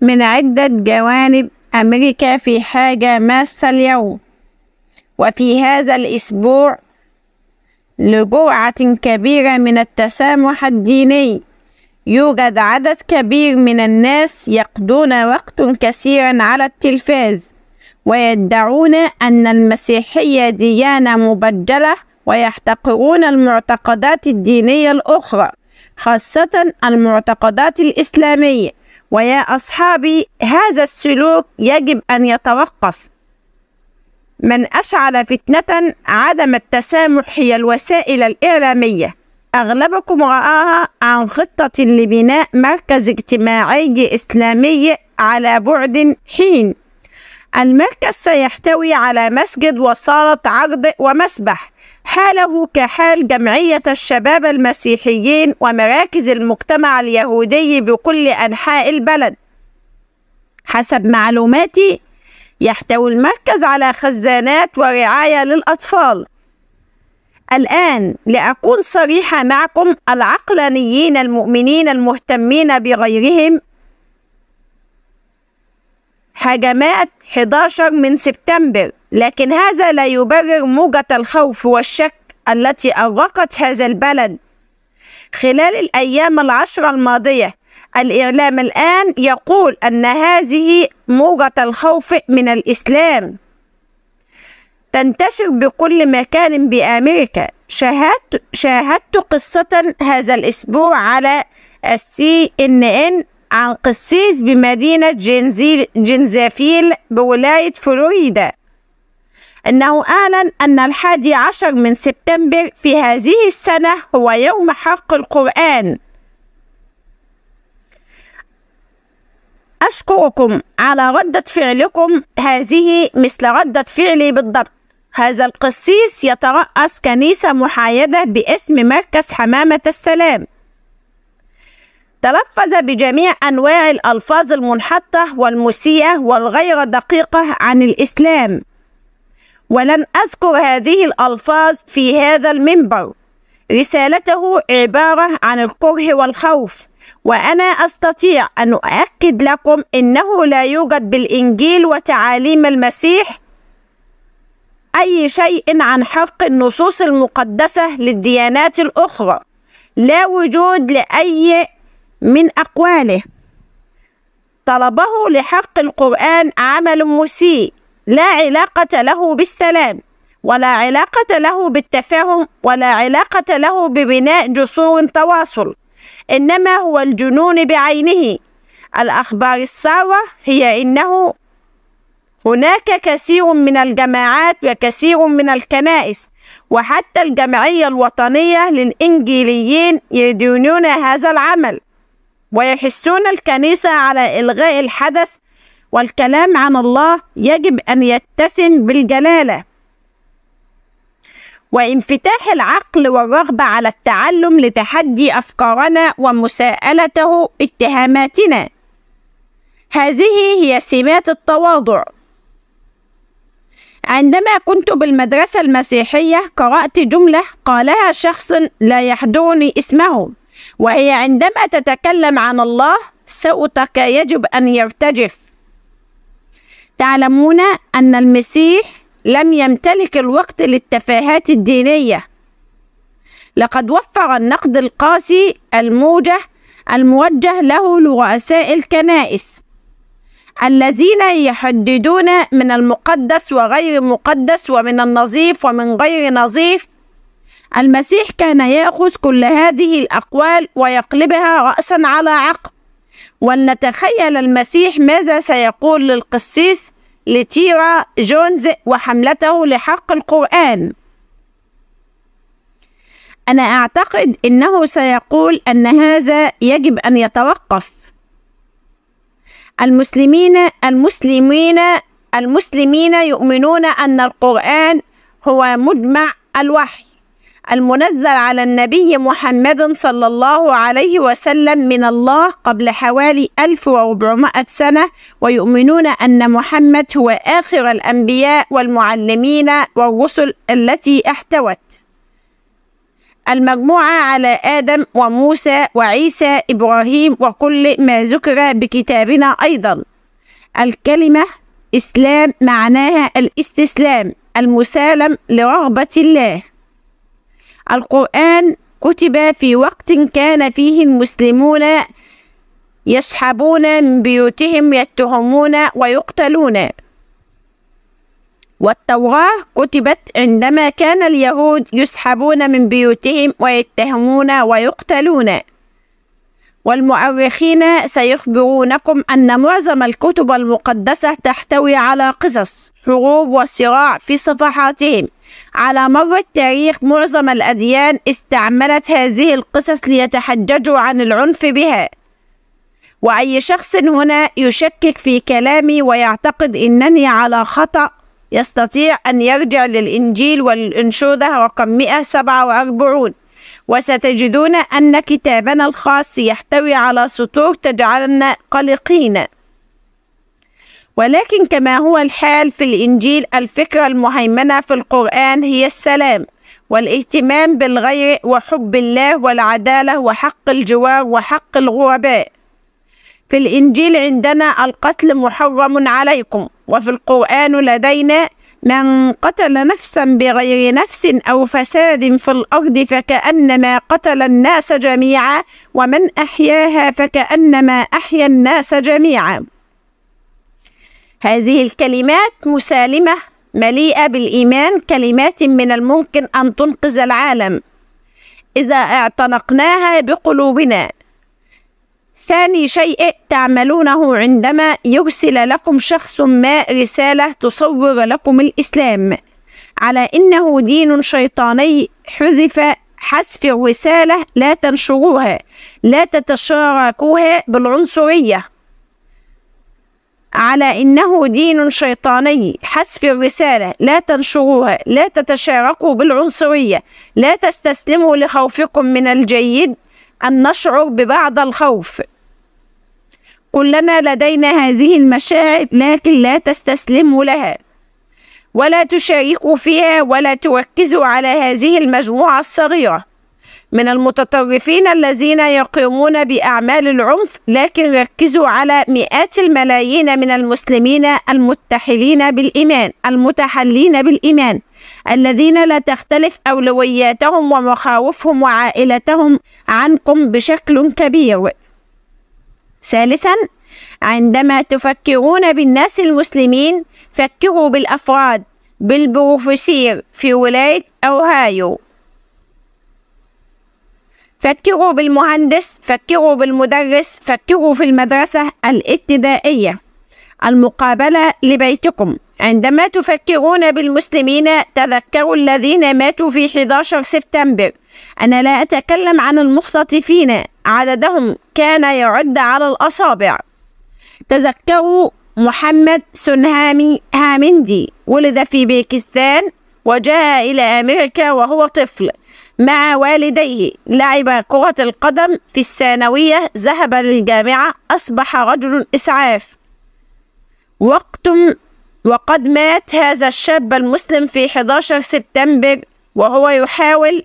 من عدة جوانب أمريكا في حاجة ماسة اليوم وفي هذا الأسبوع لجرعة كبيرة من التسامح الديني يوجد عدد كبير من الناس يقضون وقت كثيرا على التلفاز ويدعون أن المسيحية ديانة مبجلة ويحتقرون المعتقدات الدينية الأخرى خاصة المعتقدات الإسلامية ويا أصحابي هذا السلوك يجب أن يتوقف من أشعل فتنة عدم التسامح هي الوسائل الإعلامية أغلبكم رآها عن خطة لبناء مركز اجتماعي إسلامي على بعد حين المركز سيحتوي على مسجد وصالة عرض ومسبح حاله كحال جمعية الشباب المسيحيين ومراكز المجتمع اليهودي بكل أنحاء البلد حسب معلوماتي يحتوي المركز على خزانات ورعاية للأطفال الآن لأكون صريحة معكم العقلانيين المؤمنين المهتمين بغيرهم هجمات 11 من سبتمبر لكن هذا لا يبرر موجة الخوف والشك التي أغرقت هذا البلد خلال الأيام العشرة الماضية الإعلام الآن يقول أن هذه موجة الخوف من الإسلام تنتشر بكل مكان بأمريكا شاهدت, شاهدت قصة هذا الأسبوع على السي إن إن عن قسيس بمدينة جنزيل جنزافيل بولاية فلوريدا أنه أعلن أن الحادي عشر من سبتمبر في هذه السنة هو يوم حق القرآن أشكركم على ردة فعلكم هذه مثل ردة فعلي بالضبط هذا القسيس يترأس كنيسة محايدة باسم مركز حمامة السلام تلفظ بجميع أنواع الألفاظ المنحطة والمسيئة والغير دقيقة عن الإسلام ولن أذكر هذه الألفاظ في هذا المنبر رسالته عبارة عن الكره والخوف وأنا أستطيع أن أؤكد لكم أنه لا يوجد بالإنجيل وتعاليم المسيح أي شيء عن حق النصوص المقدسة للديانات الأخرى لا وجود لأي من أقواله طلبه لحق القرآن عمل مسيء لا علاقة له بالسلام ولا علاقة له بالتفاهم ولا علاقة له ببناء جسور تواصل إنما هو الجنون بعينه الأخبار السارة هي إنه هناك كثير من الجماعات وكثير من الكنائس وحتى الجمعية الوطنية للإنجيليين يدينون هذا العمل ويحسون الكنيسة على إلغاء الحدث والكلام عن الله يجب أن يتسم بالجلالة وانفتاح العقل والرغبة على التعلم لتحدي أفكارنا ومساءلته اتهاماتنا هذه هي سمات التواضع عندما كنت بالمدرسة المسيحية قرأت جملة قالها شخص لا يحضرني اسمه وهي عندما تتكلم عن الله صوتك يجب أن يرتجف تعلمون أن المسيح لم يمتلك الوقت للتفاهات الدينية لقد وفر النقد القاسي الموجه الموجه له لرؤساء الكنائس الذين يحددون من المقدس وغير المقدس ومن النظيف ومن غير نظيف المسيح كان ياخذ كل هذه الاقوال ويقلبها راسا على عقب ولنتخيل المسيح ماذا سيقول للقسيس لتيرا جونز وحملته لحق القرآن أنا أعتقد أنه سيقول أن هذا يجب أن يتوقف المسلمين المسلمين المسلمين يؤمنون أن القرآن هو مجمع الوحي المنزل على النبي محمد صلى الله عليه وسلم من الله قبل حوالي 1400 سنة ويؤمنون أن محمد هو آخر الأنبياء والمعلمين والرسل التي احتوت المجموعة على آدم وموسى وعيسى إبراهيم وكل ما ذكر بكتابنا أيضا الكلمة إسلام معناها الاستسلام المسالم لرغبة الله القرآن كتب في وقت كان فيه المسلمون يسحبون من بيوتهم يتهمون ويقتلون والتوراة كتبت عندما كان اليهود يسحبون من بيوتهم ويتهمون ويقتلون والمؤرخين سيخبرونكم أن معظم الكتب المقدسة تحتوي على قصص حروب وصراع في صفحاتهم على مر التاريخ معظم الأديان استعملت هذه القصص ليتحججوا عن العنف بها وأي شخص هنا يشكك في كلامي ويعتقد أنني على خطأ يستطيع أن يرجع للإنجيل والإنشودة رقم 147 وستجدون أن كتابنا الخاص يحتوي على سطور تجعلنا قلقين ولكن كما هو الحال في الإنجيل الفكرة المهيمنة في القرآن هي السلام والاهتمام بالغير وحب الله والعدالة وحق الجوار وحق الغرباء في الإنجيل عندنا القتل محرم عليكم وفي القرآن لدينا من قتل نفسا بغير نفس أو فساد في الأرض فكأنما قتل الناس جميعا ومن أحياها فكأنما أحيا الناس جميعا هذه الكلمات مسالمة مليئة بالإيمان كلمات من الممكن أن تنقذ العالم إذا اعتنقناها بقلوبنا ثاني شيء تعملونه عندما يرسل لكم شخص ما رسالة تصور لكم الإسلام على إنه دين شيطاني حذف حذف الرسالة لا تنشروها لا تتشاركوها بالعنصرية على إنه دين شيطاني حسب الرسالة لا تنشروها لا تتشاركوا بالعنصرية لا تستسلموا لخوفكم من الجيد أن نشعر ببعض الخوف كلنا لدينا هذه المشاعر لكن لا تستسلموا لها ولا تشاركوا فيها ولا تركزوا على هذه المجموعة الصغيرة من المتطرفين الذين يقومون بأعمال العنف لكن ركزوا على مئات الملايين من المسلمين المتحلين بالإيمان المتحلين بالإيمان الذين لا تختلف أولوياتهم ومخاوفهم وعائلتهم عنكم بشكل كبير ثالثا عندما تفكرون بالناس المسلمين فكروا بالأفراد بالبروفيسير في ولاية أوهايو فكروا بالمهندس فكروا بالمدرس فكروا في المدرسة الابتدائية المقابلة لبيتكم عندما تفكرون بالمسلمين تذكروا الذين ماتوا في 11 سبتمبر أنا لا أتكلم عن المختطفين عددهم كان يعد على الأصابع تذكروا محمد سنهامي هامندي ولد في باكستان وجاء إلى أمريكا وهو طفل مع والديه لعب كرة القدم في الثانوية ذهب للجامعة أصبح رجل إسعاف وقت وقد مات هذا الشاب المسلم في 11 سبتمبر وهو يحاول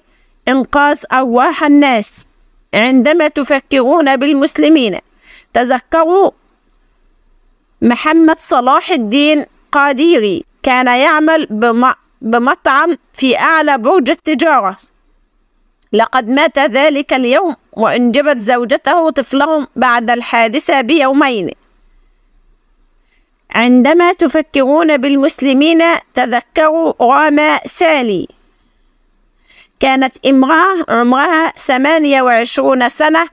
إنقاذ أرواح الناس عندما تفكرون بالمسلمين تذكروا محمد صلاح الدين قاديري كان يعمل بمطعم في أعلى برج التجارة لقد مات ذلك اليوم وأنجبت زوجته طفلهم بعد الحادثة بيومين عندما تفكرون بالمسلمين تذكروا غاما سالي كانت امرأة عمرها 28 سنة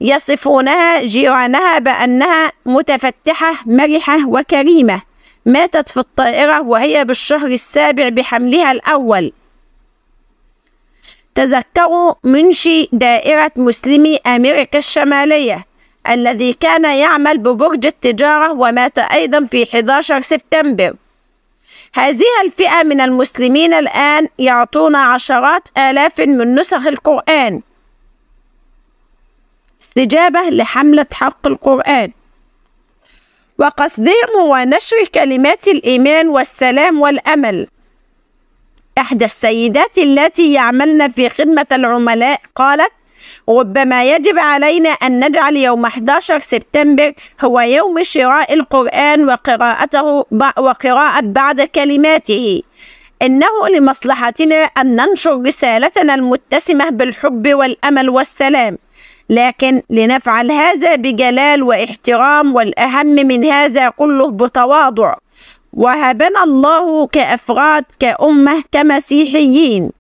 يصفونها جيرانها بأنها متفتحة مرحة وكريمة ماتت في الطائرة وهي بالشهر السابع بحملها الأول تذكروا منشي دائرة مسلمي أمريكا الشمالية الذي كان يعمل ببرج التجارة ومات أيضا في 11 سبتمبر هذه الفئة من المسلمين الآن يعطون عشرات آلاف من نسخ القرآن استجابة لحملة حق القرآن وقصدهم هو نشر كلمات الإيمان والسلام والأمل إحدى السيدات التي يعملن في خدمة العملاء قالت ربما يجب علينا أن نجعل يوم 11 سبتمبر هو يوم شراء القرآن وقراءته وقراءة بعض كلماته إنه لمصلحتنا أن ننشر رسالتنا المتسمة بالحب والأمل والسلام لكن لنفعل هذا بجلال واحترام والأهم من هذا كله بتواضع وهبنا الله كأفراد كأمة كمسيحيين